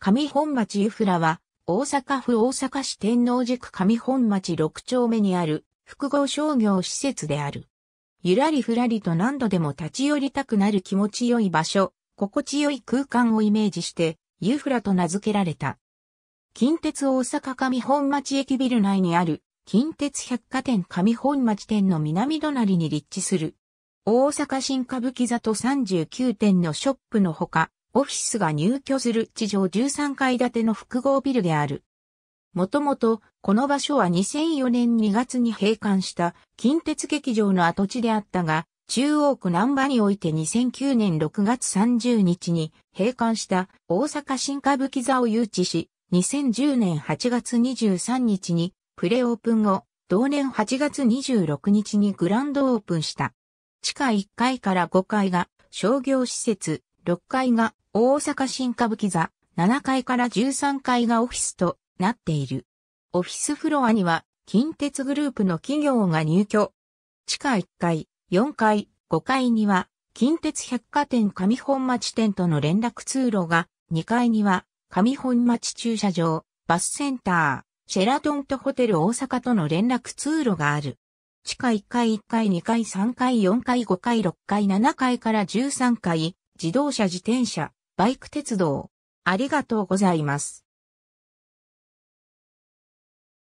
上本町湯ラは、大阪府大阪市天王寺区上本町6丁目にある複合商業施設である。ゆらりふらりと何度でも立ち寄りたくなる気持ちよい場所、心地よい空間をイメージして、フラと名付けられた。近鉄大阪上本町駅ビル内にある近鉄百貨店上本町店の南隣に立地する。大阪新歌舞伎座と39店のショップのほか、オフィスが入居する地上13階建ての複合ビルである。もともと、この場所は2004年2月に閉館した近鉄劇場の跡地であったが、中央区南波において2009年6月30日に閉館した大阪新歌舞伎座を誘致し、2010年8月23日にプレオープン後、同年8月26日にグランドオープンした。地下1階から5階が商業施設、6階が大阪新歌舞伎座、7階から13階がオフィスとなっている。オフィスフロアには近鉄グループの企業が入居。地下1階、4階、5階には近鉄百貨店上本町店との連絡通路が、2階には上本町駐車場、バスセンター、シェラトンとホテル大阪との連絡通路がある。地下1階1階2階3階4階5階6階7階から13階、自動車自転車、バイク鉄道。ありがとうございます。